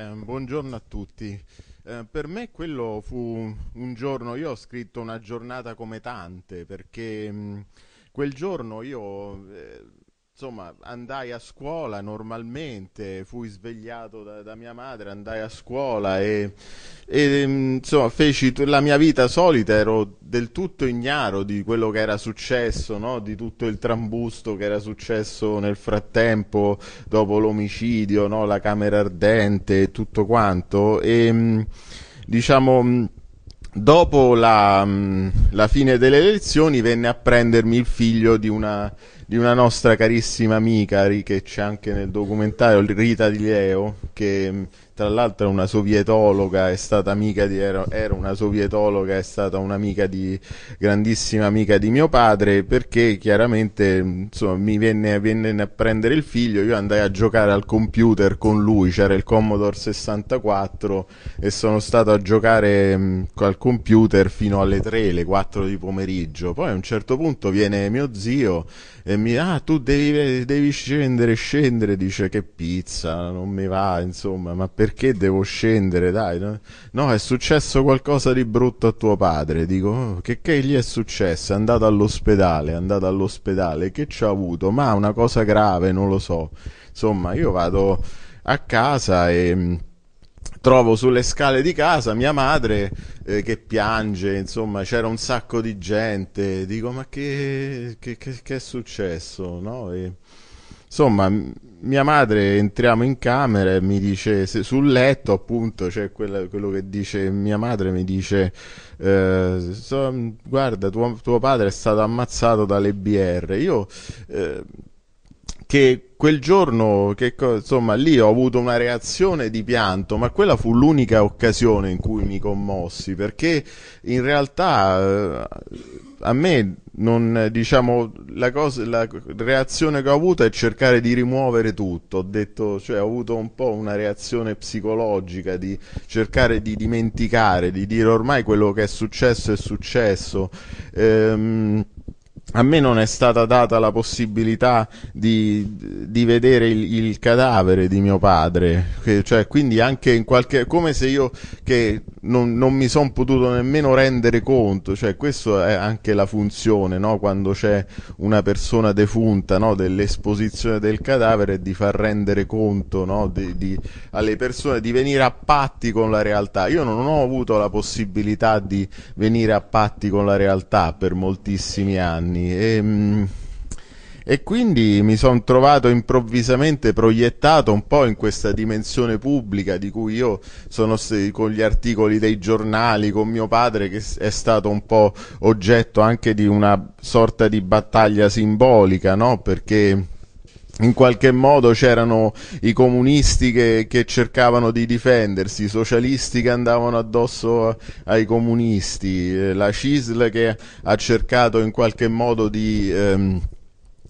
Ehm, buongiorno a tutti. Eh, per me quello fu un giorno, io ho scritto una giornata come tante, perché mh, mm, quel giorno io... Eh, insomma, andai a scuola normalmente, fui svegliato da, da, mia madre, andai a scuola e e, mm, insomma, feci la mia vita solita, ero del tutto ignaro di quello che era successo, no? di tutto il trambusto che era successo nel frattempo, dopo l'omicidio, no? la camera ardente e tutto quanto. E, mm, diciamo, mm, dopo la, la fine delle elezioni venne a prendermi il figlio di una di una nostra carissima amica che c'è anche nel documentario Rita Di Leo che tra l'altro è una sovietologa è stata amica di era, una sovietologa è stata un'amica di grandissima amica di mio padre perché chiaramente insomma, mi venne, venne, a prendere il figlio io andai a giocare al computer con lui c'era il Commodore 64 e sono stato a giocare mh, al computer fino alle 3 le 4 di pomeriggio poi a un certo punto viene mio zio e mi ah tu devi, devi, scendere, scendere, dice che pizza, non mi va, insomma, ma perché devo scendere, dai, no, no è successo qualcosa di brutto a tuo padre, dico, oh, che, che gli è successo, è andato all'ospedale, è andato all'ospedale, che ci ha avuto, ma una cosa grave, non lo so, insomma, io vado a casa e trovo sulle scale di casa mia madre eh, che piange, insomma c'era un sacco di gente, dico ma che, che, che, che è successo? No? E, insomma mia madre entriamo in camera e mi dice se, sul letto appunto c'è cioè quello, che dice mia madre mi dice eh, so, guarda tuo, tuo, padre è stato ammazzato dalle BR io eh, che quel giorno, che, insomma, lì ho avuto una reazione di pianto, ma quella fu l'unica occasione in cui mi commossi, perché in realtà eh, a me non, diciamo, la, cosa, la reazione che ho avuto è cercare di rimuovere tutto, ho, detto, cioè, ho avuto un po' una reazione psicologica di cercare di dimenticare, di dire ormai quello che è successo è successo. Ehm, a me non è stata data la possibilità di, di vedere il, il, cadavere di mio padre, che, cioè, quindi anche in qualche... come se io che non, non mi sono potuto nemmeno rendere conto, cioè questa è anche la funzione, no? quando c'è una persona defunta, no? dell'esposizione del cadavere, di far rendere conto no? di, di, alle persone, di venire a patti con la realtà. Io non ho avuto la possibilità di venire a patti con la realtà per moltissimi anni anni e, ehm, e quindi mi sono trovato improvvisamente proiettato un po' in questa dimensione pubblica di cui io sono con gli articoli dei giornali, con mio padre che è stato un po' oggetto anche di una sorta di battaglia simbolica, no? Perché in qualche modo c'erano i comunisti che, che, cercavano di difendersi, i socialisti che andavano addosso ai comunisti, eh, la CISL che ha cercato in qualche modo di... Ehm,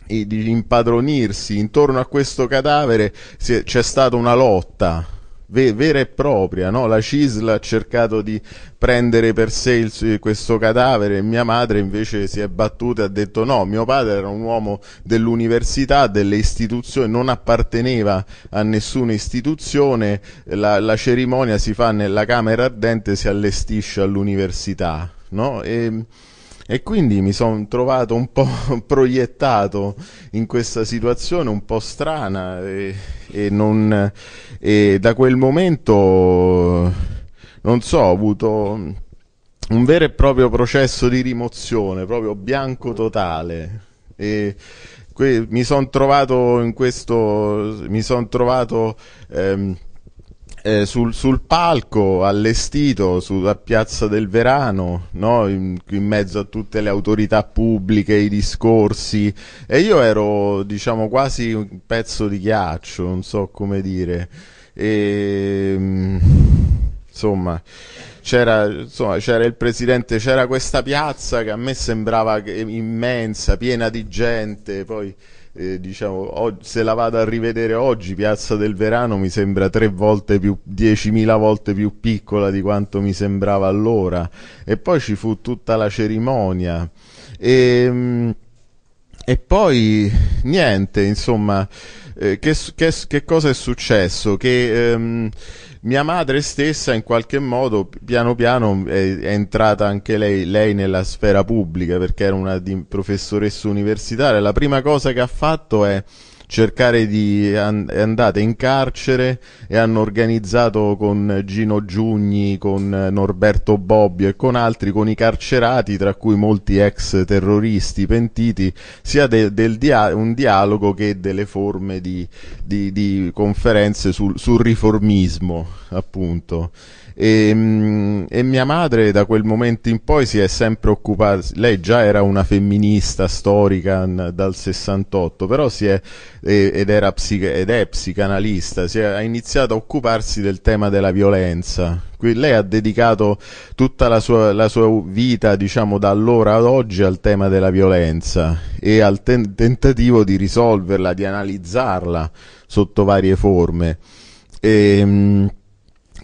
di impadronirsi intorno a questo cadavere c'è stata una lotta vera e propria, no? La CISL ha cercato di prendere per sé il, questo cadavere e mia madre invece si è battuta e ha detto no, mio padre era un uomo dell'università, delle istituzioni, non apparteneva a nessuna istituzione, la, la cerimonia si fa nella camera ardente, si allestisce all'università, no? E, ehm, e quindi mi sono trovato un po' proiettato in questa situazione un po' strana e, e, non, e da quel momento, non so, ho avuto un vero e proprio processo di rimozione, proprio bianco totale. E que- mi sono trovato in questo, mi sono trovato ehm, eh, sul, sul, palco allestito sulla piazza del Verano, no? in, in, mezzo a tutte le autorità pubbliche, i discorsi, e io ero diciamo quasi un pezzo di ghiaccio, non so come dire. E, ehm, insomma, c'era, insomma, c'era il presidente, c'era questa piazza che a me sembrava immensa, piena di gente, poi eh, diciamo, se la vado a rivedere oggi, Piazza del Verano mi sembra tre volte più, diecimila volte più piccola di quanto mi sembrava allora. E poi ci fu tutta la cerimonia. E, ehm, e poi niente, insomma, eh, che, che, che, cosa è successo? Che ehm, mia madre stessa in qualche modo piano piano è, è entrata anche lei, lei, nella sfera pubblica perché era una di, professoressa universitaria. La prima cosa che ha fatto è cercare di and- andate in carcere e hanno organizzato con Gino Giugni, con Norberto Bobbio e con altri, con i carcerati, tra cui molti ex terroristi pentiti, sia de- del dia- un dialogo che delle forme di, di, di conferenze sul, sul riformismo, appunto. E, ehm, e, mia madre da quel momento in poi si è sempre occupata, lei già era una femminista storica dal 68, però si è, ed, era psica, ed è psicanalista, si è, ha iniziato a occuparsi del tema della violenza. lei ha dedicato tutta la sua, la sua, vita, diciamo, da allora ad oggi al tema della violenza e al ten- tentativo di risolverla, di analizzarla sotto varie forme. E, ehm,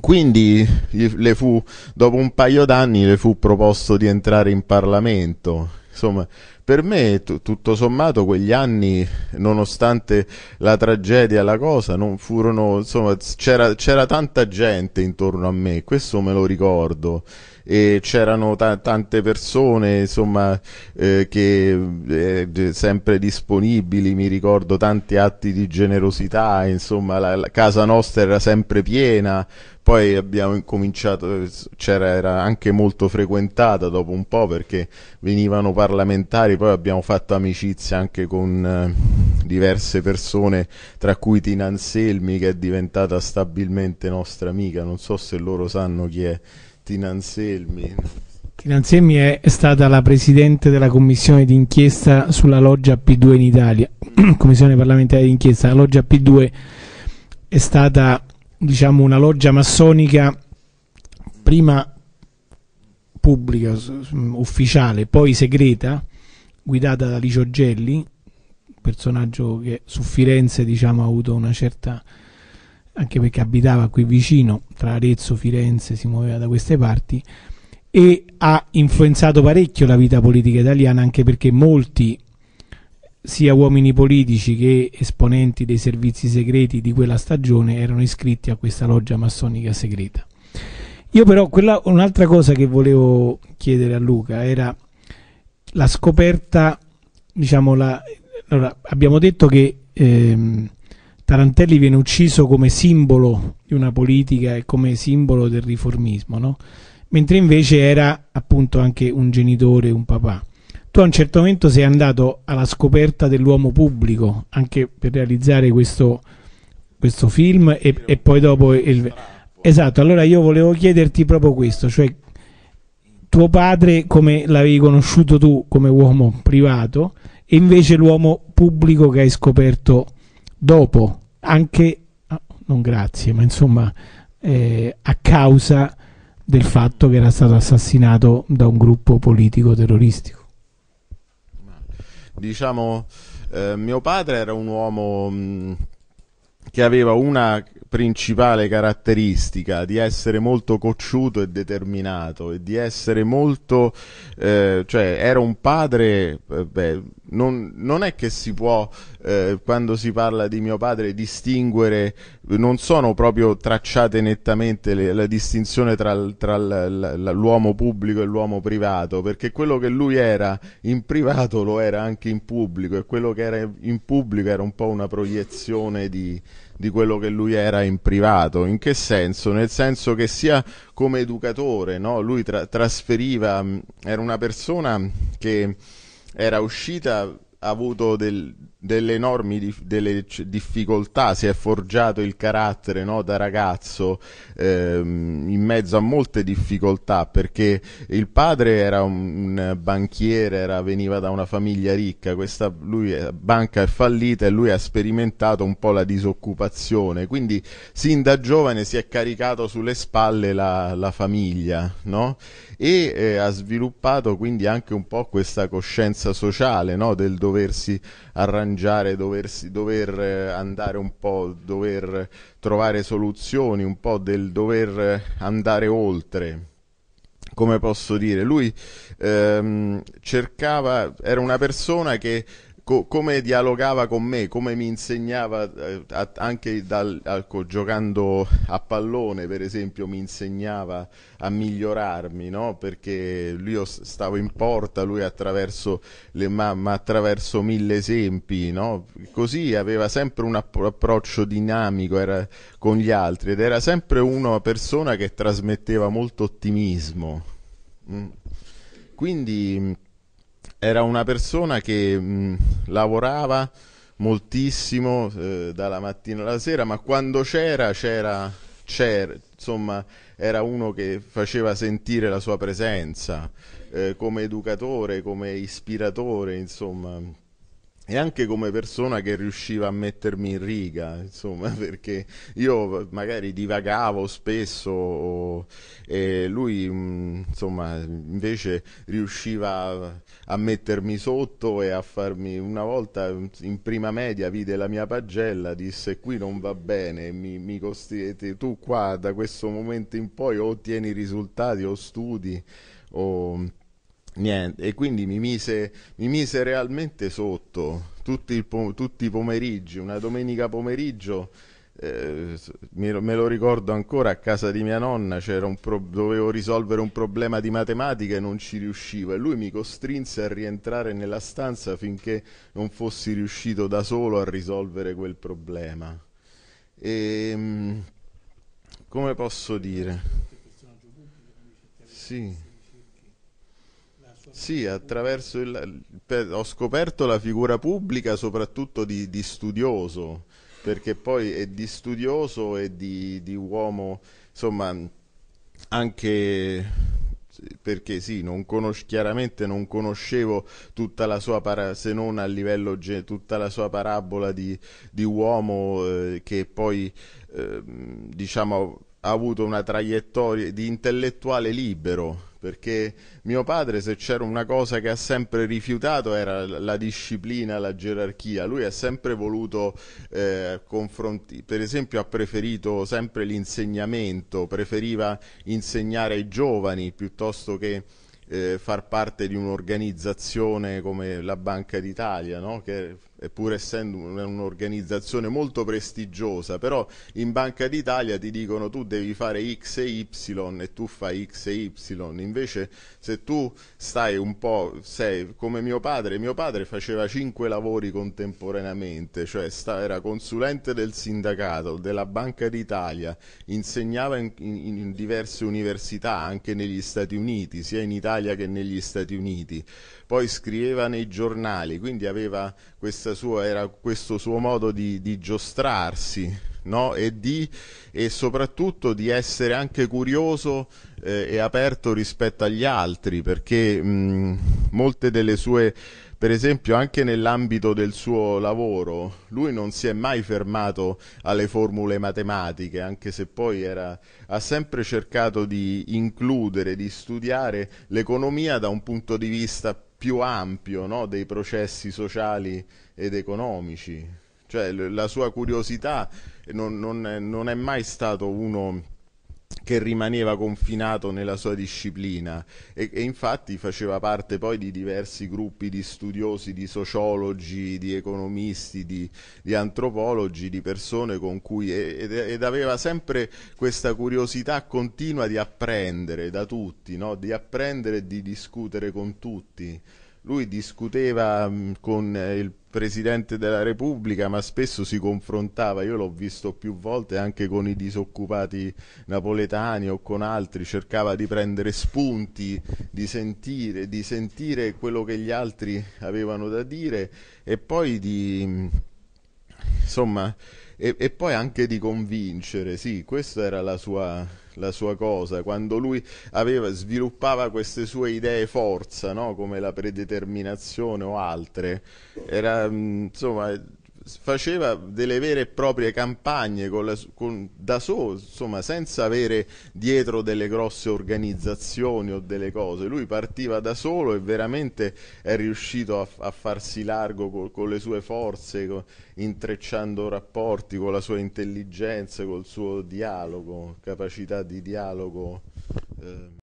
quindi le fu, dopo un paio d'anni le fu proposto di entrare in Parlamento. Insomma, per me t- tutto sommato quegli anni, nonostante la tragedia la cosa, non furono, insomma, c'era, c'era tanta gente intorno a me, questo me lo ricordo e c'erano t- tante persone insomma eh, che eh, sempre disponibili mi ricordo tanti atti di generosità insomma la, la casa nostra era sempre piena poi abbiamo incominciato c'era era anche molto frequentata dopo un po' perché venivano parlamentari poi abbiamo fatto amicizia anche con eh, diverse persone tra cui Tina Anselmi che è diventata stabilmente nostra amica non so se loro sanno chi è Tinanselmi. Tinanselmi è stata la presidente della commissione d'inchiesta sulla loggia P2 in Italia, commissione parlamentare d'inchiesta. La loggia P2 è stata diciamo, una loggia massonica prima pubblica, ufficiale, poi segreta, guidata da Licio Gelli, personaggio che su Firenze diciamo, ha avuto una certa anche perché abitava qui vicino, tra Arezzo, Firenze, si muoveva da queste parti, e ha influenzato parecchio la vita politica italiana, anche perché molti, sia uomini politici che esponenti dei servizi segreti di quella stagione, erano iscritti a questa loggia massonica segreta. Io però un'altra cosa che volevo chiedere a Luca era la scoperta, diciamo, la, allora, abbiamo detto che ehm, Tarantelli viene ucciso come simbolo di una politica e come simbolo del riformismo, no? mentre invece era appunto anche un genitore, un papà. Tu a un certo momento sei andato alla scoperta dell'uomo pubblico, anche per realizzare questo, questo film e, e, poi dopo... Il... Esatto, allora io volevo chiederti proprio questo, cioè tuo padre come l'avevi conosciuto tu come uomo privato e invece l'uomo pubblico che hai scoperto dopo, anche, ah, non grazie, ma insomma eh, a causa del fatto che era stato assassinato da un gruppo politico terroristico. Diciamo, eh, mio padre era un uomo mh, mm, che aveva una principale caratteristica di essere molto cocciuto e determinato e di essere molto, eh, cioè era un padre, eh, beh, non, non è che si può, eh, quando si parla di mio padre, distinguere, non sono proprio tracciate nettamente le, la distinzione tra, tra l'uomo pubblico e l'uomo privato, perché quello che lui era in privato lo era anche in pubblico e quello che era in pubblico era un po' una proiezione di, di quello che lui era in privato. In che senso? Nel senso che sia come educatore, no? lui tra trasferiva, era una persona che era uscita ha avuto del, delle enormi dif- delle c- difficoltà si è forgiato il carattere no, da ragazzo ehm, in mezzo a molte difficoltà perché il padre era un, un banchiere era, veniva da una famiglia ricca questa lui è, banca è fallita e lui ha sperimentato un po' la disoccupazione quindi sin da giovane si è caricato sulle spalle la, la famiglia no? e eh, ha sviluppato quindi anche un po' questa coscienza sociale no, del doversi arrangiare mangiare, doversi, dover eh, andare un po', dover trovare soluzioni, un po' del dover andare oltre. Come posso dire, lui ehm, cercava, era una persona che co- come dialogava con me, come mi insegnava eh, a- anche dal, al, giocando a pallone, per esempio, mi insegnava a migliorarmi, no? perché lui stavo in porta, lui attraverso le mamme, attraverso mille esempi, no? così aveva sempre un approccio dinamico era, con gli altri ed era sempre una persona che trasmetteva molto ottimismo. Mm. Quindi era una persona che mh, lavorava moltissimo eh, dalla mattina alla sera, ma quando c'era, c'era, c'era, insomma, era uno che faceva sentire la sua presenza eh, come educatore, come ispiratore, insomma e anche come persona che riusciva a mettermi in riga, insomma, perché io magari divagavo spesso e lui, mm, insomma, invece riusciva a mettermi sotto e a farmi una volta in prima media vide la mia pagella, disse qui non va bene, mi, mi costringete tu qua da questo momento in poi o ottieni risultati o studi o niente, e quindi mi mise, mi mise realmente sotto tutti, po- tutti, i pomeriggi, una domenica pomeriggio. Eh, me, me lo ricordo ancora a casa di mia nonna pro- dovevo risolvere un problema di matematica e non ci riuscivo e lui mi costrinse a rientrare nella stanza finché non fossi riuscito da solo a risolvere quel problema e, ehm, come posso dire sì sì, attraverso il, ho scoperto la figura pubblica soprattutto di, di studioso, perché poi è di studioso e di, di uomo, insomma, anche perché sì, non conos- chiaramente non conoscevo tutta la sua para- se non a livello ge- tutta la sua parabola di, di uomo eh, che poi eh, diciamo ha avuto una traiettoria di intellettuale libero perché mio padre se c'era una cosa che ha sempre rifiutato era la disciplina, la gerarchia, lui ha sempre voluto eh, confronti, per esempio ha preferito sempre l'insegnamento, preferiva insegnare ai giovani piuttosto che eh, far parte di un'organizzazione come la Banca d'Italia, no? che pur essendo un'organizzazione molto prestigiosa, però in Banca d'Italia ti dicono tu devi fare X e Y e tu fai X e Y, invece se tu stai un po', sei come mio padre, mio padre faceva cinque lavori contemporaneamente, cioè sta, era consulente del sindacato, della Banca d'Italia, insegnava in, in, in diverse università anche negli Stati Uniti, sia in Italia che negli Stati Uniti, poi scriveva nei giornali, quindi aveva sua, era questo suo modo di, di giostrarsi. No? E, di, e, soprattutto di essere anche curioso eh, e aperto rispetto agli altri, perché mh, molte delle sue per esempio anche nell'ambito del suo lavoro, lui non si è mai fermato alle formule matematiche, anche se poi era, ha sempre cercato di includere, di studiare l'economia da un punto di vista più ampio no? dei processi sociali ed economici. Cioè, la sua curiosità non, non, è, non è mai stato uno che rimaneva confinato nella sua disciplina e, e infatti faceva parte poi di diversi gruppi di studiosi, di sociologi, di economisti, di, di antropologi, di persone con cui ed, ed, aveva sempre questa curiosità continua di apprendere da tutti, no? di apprendere e di discutere con tutti lui discuteva mm, con eh, il Presidente della Repubblica, ma spesso si confrontava, io l'ho visto più volte anche con i disoccupati napoletani o con altri, cercava di prendere spunti, di sentire, di sentire quello che gli altri avevano da dire e poi di... Mm, insomma e, e, poi anche di convincere, sì, questa era la sua, la sua cosa, quando lui aveva, sviluppava queste sue idee forza, no? come la predeterminazione o altre, era mm, insomma faceva delle vere e proprie campagne con la, con, da solo, insomma, senza avere dietro delle grosse organizzazioni o delle cose. Lui partiva da solo e veramente è riuscito a, a farsi largo con, con le sue forze, con, intrecciando rapporti con la sua intelligenza, col suo dialogo, capacità di dialogo. Eh.